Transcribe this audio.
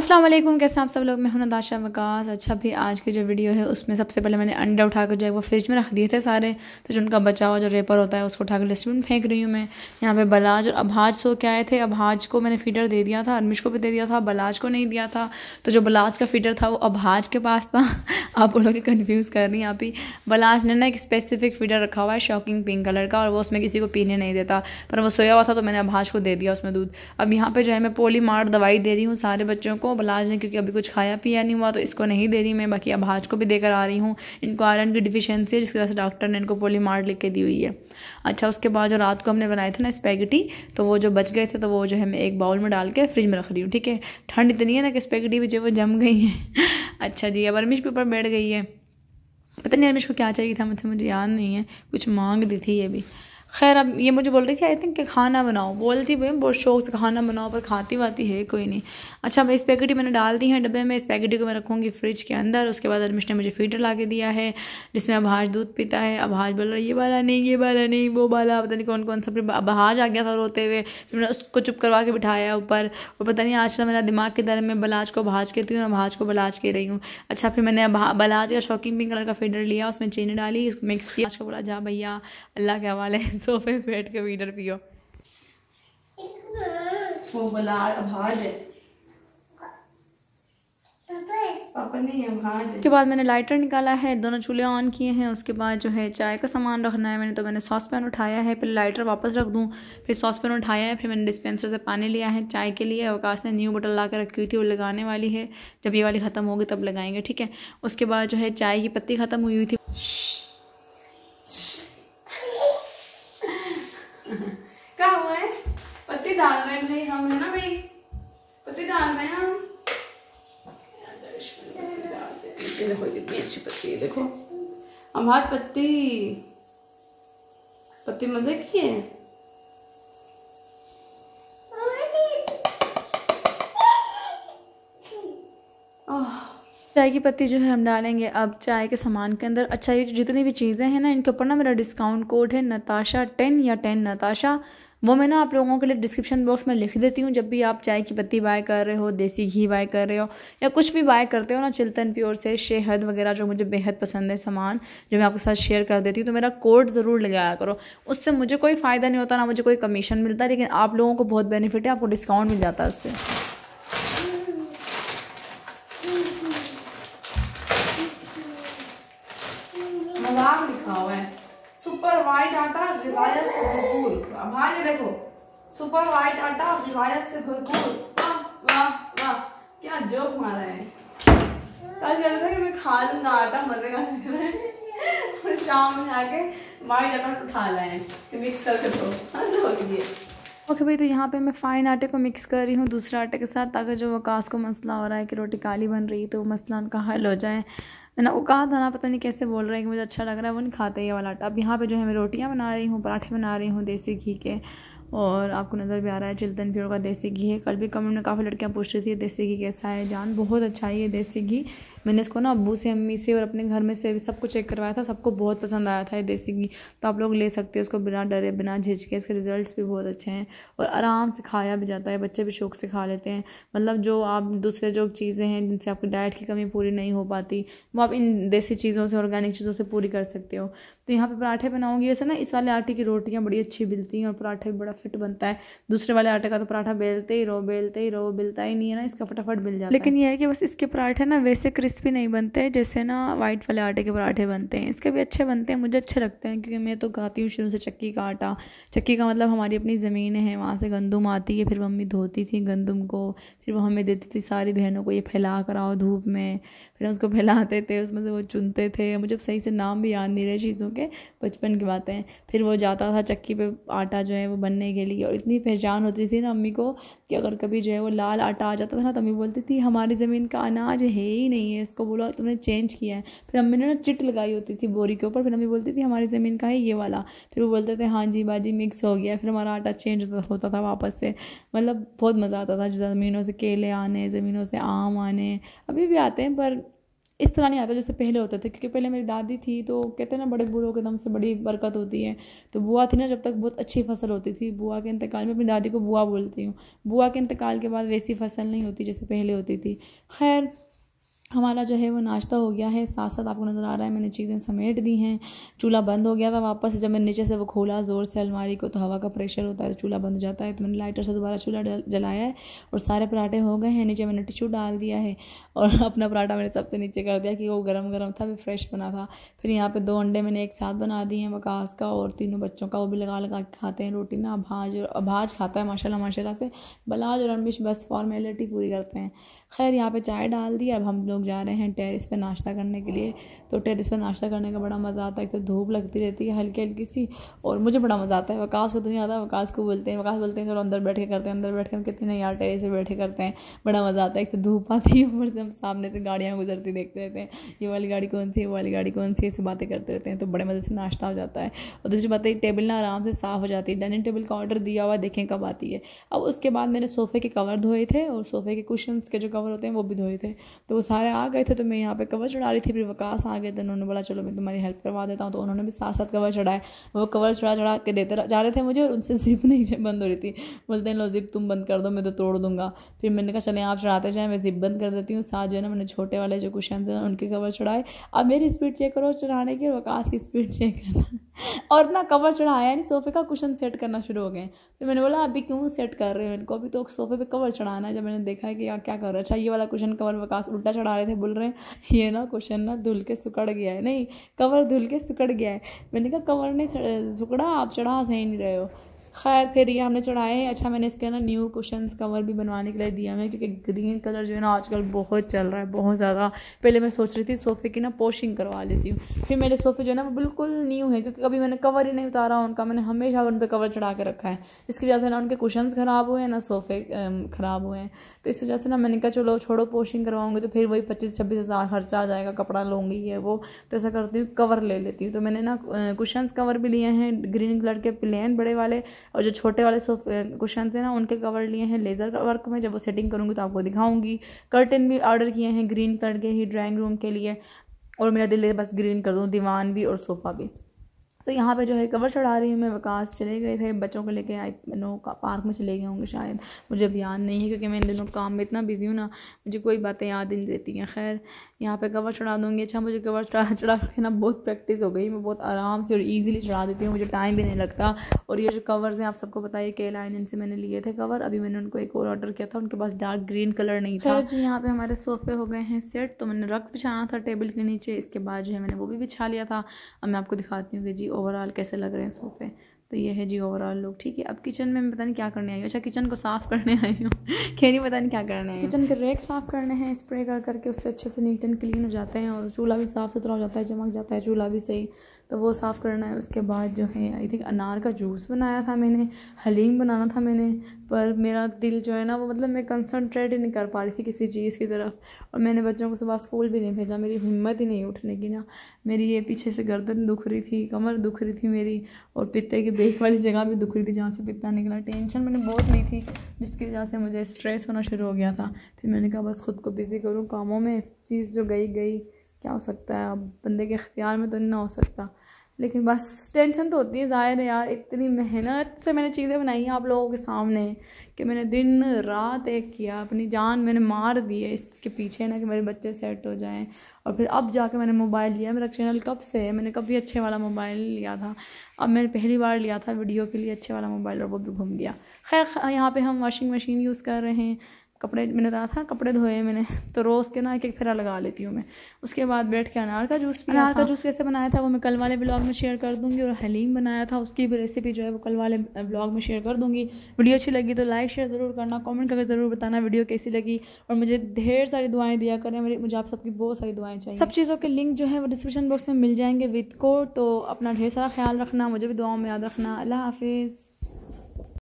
अस्सलाम वालेकुम कैसे आप सब लोग मैं हूं नदाशा वकास अच्छा भी आज की जो वीडियो है उसमें सबसे पहले मैंने अंडे उठा कर जो है वो फ्रिज में रख दिए थे सारे तो जो उनका बचा हुआ जो रेपर होता है उसको उठाकर डस्टबिन में फेंक रही हूँ मैं यहाँ पे बलाज और अभाज सो के आए थे अभाज को मैंने फीडर दे दिया था अरमिश को भी दे दिया था बलाज को नहीं दिया था तो जो बलाज का फीडर था वो अभाज के पास था आप लोग कन्फ्यूज़ कर रही यहाँ आप ही बलाज ने ना एक स्पेसिफिक फीडर रखा हुआ है शॉकिंग पिंक कलर का और वो उसमें किसी को पीने नहीं देता पर वो सोया हुआ था तो मैंने अभाज को दे दिया उसमें दूध अब यहाँ पर जो है मैं पोली मार्ट दवाई दे रही हूँ सारे बच्चों को को बलाज ने क्योंकि अभी कुछ खाया पिया नहीं हुआ तो इसको नहीं दे रही मैं बाकी अब हाज को भी देकर आ रही हूँ इनको आयरन की डिफिशेंसी है जिसकी वजह से डॉक्टर ने इनको पोली मार लिख के दी हुई है अच्छा उसके बाद जो रात को हमने बनाए थे ना स्पैगेटी तो वो जो बच गए थे तो वो जो है मैं एक बाउल में डाल के फ्रिज में रख रही हूँ ठीक है ठंड इतनी है ना कि स्पैगेटी भी जो वो जम गई है अच्छा जी अब अरमिश भी ऊपर बैठ गई है पता नहीं अरमिश को क्या चाहिए था मुझसे मुझे याद नहीं है कुछ मांग दी थी ये भी खैर अब ये मुझे बोल रही थी आई थिंक कि खाना बनाओ बोलती भाई बहुत शौक से खाना बनाओ पर खाती वाती है कोई नहीं अच्छा मैं स्पैगेटी मैंने डाल दी है डब्बे में स्पैगेटी को मैं रखूँगी फ्रिज के अंदर उसके बाद अरमिश ने मुझे फीटर ला के दिया है जिसमें अब हाज दूध पीता है अब हाज बोल रहा ये वाला नहीं ये वाला नहीं वो वाला पता नहीं कौन कौन सा फिर हाज आ गया था रोते हुए फिर मैंने उसको चुप करवा के बिठाया ऊपर और पता नहीं आज तो मेरा दिमाग के दर में बलाज को भाज कहती हूँ और भाज को बलाज के रही हूँ अच्छा फिर मैंने बलाज का शौकिंग पिंक कलर का फीटर लिया उसमें चीनी डाली उसको मिक्स किया आज को बोला जा भैया अल्लाह के हवाले सोफे पे बैठ के वीडर पियो वो बाद मैंने लाइटर निकाला है दोनों चूल्हे ऑन किए हैं उसके बाद जो है चाय का सामान रखना है मैंने तो मैंने सॉस पैन उठाया है फिर लाइटर वापस रख दूँ फिर सॉस पैन उठाया है फिर मैंने डिस्पेंसर से पानी लिया है चाय के लिए अवकाश ने न्यू बोतल ला कर रखी हुई थी वो लगाने वाली है जब ये वाली ख़त्म होगी तब लगाएंगे ठीक है उसके बाद जो है चाय की पत्ती ख़त्म हुई हुई थी क्या हुआ है पत्ते डाल रहे हैं भाई हम है ना भाई पत्ते डाल रहे हैं हम देखो कितनी अच्छी पत्ती है देखो अमार पत्ती पत्ती मजे की है चाय की पत्ती जो है हम डालेंगे अब चाय के सामान के अंदर अच्छा ये जितनी भी चीज़ें हैं ना इनके ऊपर ना मेरा डिस्काउंट कोड है नताशा टेन या टेन नताशा वो मैं ना आप लोगों के लिए डिस्क्रिप्शन बॉक्स में लिख देती हूँ जब भी आप चाय की पत्ती बाय कर रहे हो देसी घी बाय कर रहे हो या कुछ भी बाय करते हो ना चिल्तन प्योर से शहद वगैरह जो मुझे बेहद पसंद है सामान जो मैं आपके साथ शेयर कर देती हूँ तो मेरा कोड ज़रूर लगाया करो उससे मुझे कोई फ़ायदा नहीं होता ना मुझे कोई कमीशन मिलता लेकिन आप लोगों को बहुत बेनिफिट है आपको डिस्काउंट मिल जाता है उससे सुपर वाइट आटा रिवायत से भरपूर वाह वाह वाह क्या जोक मारा है कल कह रहा था कि मैं खा लूंगा आटा मजे का और शाम में आके वाइट आटा उठा लाए मिक्स करके दो लिए ओके भाई तो यहाँ पे मैं फाइन आटे को मिक्स कर रही हूँ दूसरे आटे के साथ ताकि जो वकास को मसला हो रहा है कि रोटी काली बन रही है तो मसला उनका हल हो जाए ना वो कहा था ना पता नहीं कैसे बोल रहा है कि मुझे अच्छा लग रहा है वो नहीं खाते ये वाला आटा अब यहाँ पे जो है मैं रोटियाँ बना रही हूँ पराठे बना रही हूँ देसी घी के और आपको नज़र भी आ रहा है चिल्तन प्योर का देसी घी है कल भी कमेंट में काफ़ी लड़कियाँ पूछ रही थी देसी घी कैसा है जान बहुत अच्छा है ये देसी घी मैंने इसको ना अबू से अम्मी से और अपने घर में से सबको चेक करवाया था सबको बहुत पसंद आया था ये देसी घी तो आप लोग ले सकते हो इसको बिना डरे बिना झिझके इसके रिजल्ट्स भी बहुत अच्छे हैं और आराम से खाया भी जाता है बच्चे भी शौक से खा लेते हैं मतलब जो आप दूसरे जो चीज़ें हैं जिनसे आपकी डाइट की कमी पूरी नहीं हो पाती वो आप इन देसी चीज़ों से ऑर्गेनिक चीज़ों से पूरी कर सकते हो तो यहाँ पे पराठे बनाऊंगी वैसे ना इस वाले आटे की रोटियाँ बड़ी अच्छी मिलती हैं और पराठे भी बड़ा फिट बनता है दूसरे वाले आटे का तो पराठा बेलते ही रहो बेलते ही रहो बेलता ही नहीं है ना इसका फटाफट मिल जाता है लेकिन यह है कि बस इसके पराठे ना वैसे क्रिस्पी नहीं बनते जैसे ना वाइट वाले आटे के पराठे बनते हैं इसके भी अच्छे बनते हैं मुझे अच्छे लगते हैं क्योंकि मैं तो खाती हूँ शुरू से चक्की का आटा चक्की का मतलब हमारी अपनी ज़मीन है वहाँ से गंदम आती है फिर मम्मी धोती थी गंदम को फिर वो हमें देती थी सारी बहनों को ये फैला कराओ धूप में फिर उसको फैलाते थे उसमें से वो चुनते थे मुझे सही से नाम भी याद नहीं रहे चीज़ों के बचपन की बातें फिर वो जाता था चक्की पर आटा जो है वो बनने के लिए और इतनी पहचान होती थी ना अम्मी को कि अगर कभी जो है वो लाल आटा आ जाता था ना तो अम्मी बोलती थी हमारी ज़मीन का अनाज है ही नहीं है है इसको बोलो तुमने चेंज किया है फिर ने ना चिट लगाई होती थी बोरी के ऊपर फिर हमें बोलती थी हमारी ज़मीन का है ये वाला फिर वो बोलते थे हाँ जी बाजी मिक्स हो गया फिर हमारा आटा चेंज होता था वापस से मतलब बहुत मज़ा आता था ज़मीनों से केले आने ज़मीनों से आम आने अभी भी आते हैं पर इस तरह नहीं आता जैसे पहले होता था क्योंकि पहले मेरी दादी थी तो कहते हैं ना बड़े बूढ़ों के दम से बड़ी बरकत होती है तो बुआ थी ना जब तक बहुत अच्छी फसल होती थी बुआ के इंतकाल में अपनी दादी को बुआ बोलती हूँ बुआ के इंतकाल के बाद वैसी फसल नहीं होती जैसे पहले होती थी खैर हमारा जो है वो नाश्ता हो गया है साथ साथ आपको नज़र आ रहा है मैंने चीज़ें समेट दी हैं चूल्हा बंद हो गया था वापस जब मैंने नीचे से वो खोला ज़ोर से अलमारी को तो हवा का प्रेशर होता है तो चूल्हा बंद हो जाता है तो मैंने लाइटर से दोबारा चूल्हा जलाया है और सारे पराठे हो गए हैं नीचे मैंने टिशू डाल दिया है और अपना पराठा मैंने सबसे नीचे कर दिया कि वो गर्म गर्म था भी फ्रेश बना था फिर यहाँ पर दो अंडे मैंने एक साथ बना दिए हैं वकास का और तीनों बच्चों का वो भी लगा लगा के खाते हैं रोटी ना भाज और भाज खाता है माशाला माशाला से बलाज और अमिश बस फॉर्मेलिटी पूरी करते हैं खैर यहाँ पे चाय डाल दी अब हम लोग जा रहे हैं टेरेस पे नाश्ता करने के लिए तो टेरेस पे नाश्ता करने का बड़ा मज़ा आता है एक तो धूप लगती रहती है हल्की हल्की सी और मुझे बड़ा मज़ा आता है वकास को तो नहीं आता वकास को बोलते हैं वकास बोलते हैं चलो अंदर बैठ के करते हैं अंदर बैठ के कहते हैं यार टेरेस पे बैठे करते हैं बड़ा मज़ा आता है एक तो धूप आती है ऊपर से हम सामने से गाड़ियाँ गुजरती देखते रहते हैं ये वाली गाड़ी कौन सी है वो वाली गाड़ी कौन सी ऐसी बातें करते रहते हैं तो बड़े मज़े से नाश्ता हो जाता है और दूसरी बात है टेबल ना आराम से साफ़ हो जाती है डाइनिंग टेबल का ऑर्डर दिया हुआ देखें कब आती है अब उसके बाद मैंने सोफ़े के कवर धोए थे और सोफ़े के कुशंस के जो कवर कवर होते हैं वो भी धोए थे तो वो सारे आ गए थे तो मैं यहाँ पे कवर चढ़ा रही थी फिर वकास आ गए थे उन्होंने बोला चलो मैं तुम्हारी हेल्प करवा देता हूँ तो उन्होंने भी साथ साथ कवर चढ़ाए वो कवर चढ़ा चढ़ा के देते जा रहे थे मुझे और उनसे जिप नहीं बंद हो रही थी बोलते हैं लो जिप तुम बंद कर दो मैं तो तोड़ दूंगा फिर मैंने कहा चले आप चढ़ाते जाएँ मैं जिप बंद कर देती हूँ साथ जो है ना मैंने छोटे वाले जो कुशन थे उनके कवर चढ़ाए अब मेरी स्पीड चेक करो चढ़ाने की और वकास की स्पीड चेक करना और ना कवर चढ़ाया नहीं सोफे का कुशन सेट करना शुरू हो गए तो मैंने बोला अभी क्यों सेट कर रहे हो इनको अभी तो सोफे पे कवर चढ़ाना है जब मैंने देखा है कि यहाँ क्या कर रहा है अच्छा ये वाला कुशन कवर वकास उल्टा चढ़ा रहे थे बोल रहे हैं ये ना कुशन ना धुल के सुकड़ गया है नहीं कवर धुल के सुकड़ गया है मैंने कहा कवर नहीं सुकड़ा आप चढ़ा सही नहीं रहे हो खैर फिर ये हमने चढ़ाए हैं अच्छा मैंने इसके ना न्यू कुशन कवर भी बनवाने के लिए दिया मैं क्योंकि ग्रीन कलर जो है ना आजकल बहुत चल रहा है बहुत ज़्यादा पहले मैं सोच रही थी सोफ़े की ना पोशिंग करवा लेती हूँ फिर मेरे सोफ़े जो है ना वो बिल्कुल न्यू है क्योंकि कभी मैंने कवर ही नहीं उतारा उनका मैंने हमेशा उन पर कवर चढ़ा के रखा है जिसकी वजह से ना उनके कुशन ख़राब हुए हैं ना सोफ़े ख़राब हुए हैं तो इस वजह से ना मैंने कहा चलो छोड़ो पोशिंग करवाऊँगी तो फिर वही पच्चीस छब्बीस हज़ार खर्चा आ जाएगा कपड़ा लूँगी ये वो तो ऐसा करती हूँ कवर ले लेती हूँ तो मैंने ना कुशंस कवर भी लिए हैं ग्रीन कलर के प्लेन बड़े वाले और जो छोटे वाले सोफे कुशन हैं ना उनके कवर लिए हैं लेज़र वर्क में जब वो सेटिंग करूँगी तो आपको दिखाऊँगी कर्टन भी ऑर्डर किए हैं ग्रीन कलर के ही ड्राइंग रूम के लिए और मेरा दिल है बस ग्रीन कर दूँ दीवान भी और सोफ़ा भी तो यहाँ पे जो है कवर चढ़ा रही हूँ मैं विकास चले गए थे बच्चों को लेके आई नो पार्क में चले गए होंगे शायद मुझे अब याद नहीं है क्योंकि मैं इन दिनों काम में इतना बिजी हूँ ना मुझे कोई बातें याद नहीं रहती हैं खैर यहाँ पे कवर चढ़ा दूँगी अच्छा मुझे कवर चढ़ा चढ़ा के ना बहुत प्रैक्टिस हो गई मैं बहुत आराम से और ईजिली चढ़ा देती हूँ मुझे टाइम भी नहीं लगता और ये जो कवर्स हैं आप सबको बताइए के लाइन इनसे मैंने लिए थे कवर अभी मैंने उनको एक और ऑर्डर किया था उनके पास डार्क ग्रीन कलर नहीं था जी यहाँ पर हमारे सोफे हो गए हैं सेट तो मैंने रक्स बिछाना था टेबल के नीचे इसके बाद जो है मैंने वो भी बिछा लिया था अब मैं आपको दिखाती हूँ कि जी ओवरऑल कैसे लग रहे हैं सोफ़े तो ये है जी ओवरऑल लुक ठीक है अब किचन में मैं पता नहीं क्या करने आई हूँ अच्छा किचन को साफ़ करने आई हूँ खेरी नहीं पता नहीं क्या करने आई किचन के रेक साफ़ करने हैं स्प्रे कर करके उससे अच्छे से नीट एंड क्लीन हो जाते हैं और चूल्हा भी साफ़ सुथरा हो जाता है चमक जाता है चूल्हा भी सही तो वो साफ़ करना है उसके बाद जो है आई थिंक अनार का जूस बनाया था मैंने हलीम बनाना था मैंने पर मेरा दिल जो है ना वो मतलब मैं कंसनट्रेट ही नहीं कर पा रही थी किसी चीज़ की तरफ और मैंने बच्चों को सुबह स्कूल भी नहीं भेजा मेरी हिम्मत ही नहीं उठने की ना मेरी ये पीछे से गर्दन दुख रही थी कमर दुख रही थी मेरी और पिते की बेख वाली जगह भी दुख रही थी जहाँ से पिता निकला टेंशन मैंने बहुत ली थी जिसकी वजह से मुझे स्ट्रेस होना शुरू हो गया था फिर मैंने कहा बस ख़ुद को बिज़ी करूँ कामों में चीज़ जो गई गई क्या हो सकता है अब बंदे के इख्तियार में तो नहीं ना हो सकता लेकिन बस टेंशन तो होती है ज़ाहिर है यार इतनी मेहनत से मैंने चीज़ें बनाई हैं आप लोगों के सामने कि मैंने दिन रात एक किया अपनी जान मैंने मार दी है इसके पीछे ना कि मेरे बच्चे सेट हो जाएं और फिर अब जाके मैंने मोबाइल लिया मेरा चैनल कब से है मैंने कभी अच्छे वाला मोबाइल लिया था अब मैंने पहली बार लिया था वीडियो के लिए अच्छे वाला मोबाइल और वो भी घूम गया खैर यहाँ पर हम वॉशिंग मशीन यूज़ कर रहे हैं कपड़े मैंने कहा था कपड़े धोए मैंने तो रोज़ के ना एक एक फेरा लगा लेती हूँ मैं उसके बाद बैठ के अनार का जूस अनार का जूस कैसे बनाया था वो मैं कल वाले ब्लॉग में शेयर कर दूँगी और हलीम बनाया था उसकी भी रेसिपी जो है वो कल वाले ब्लॉग में शेयर कर दूँगी वीडियो अच्छी लगी तो लाइक शेयर ज़रूर करना कॉमेंट करके ज़रूर बताना वीडियो कैसी लगी और मुझे ढेर सारी दुआएँ दिया करें मेरी मुझे आप सबकी बहुत सारी दुआएँ चाहिए सब चीज़ों के लिंक जो है वो डिस्क्रिप्शन बॉक्स में मिल जाएंगे विद कोड तो अपना ढेर सारा ख्याल रखना मुझे भी दुआओं में याद रखना अल्लाह हाफिज़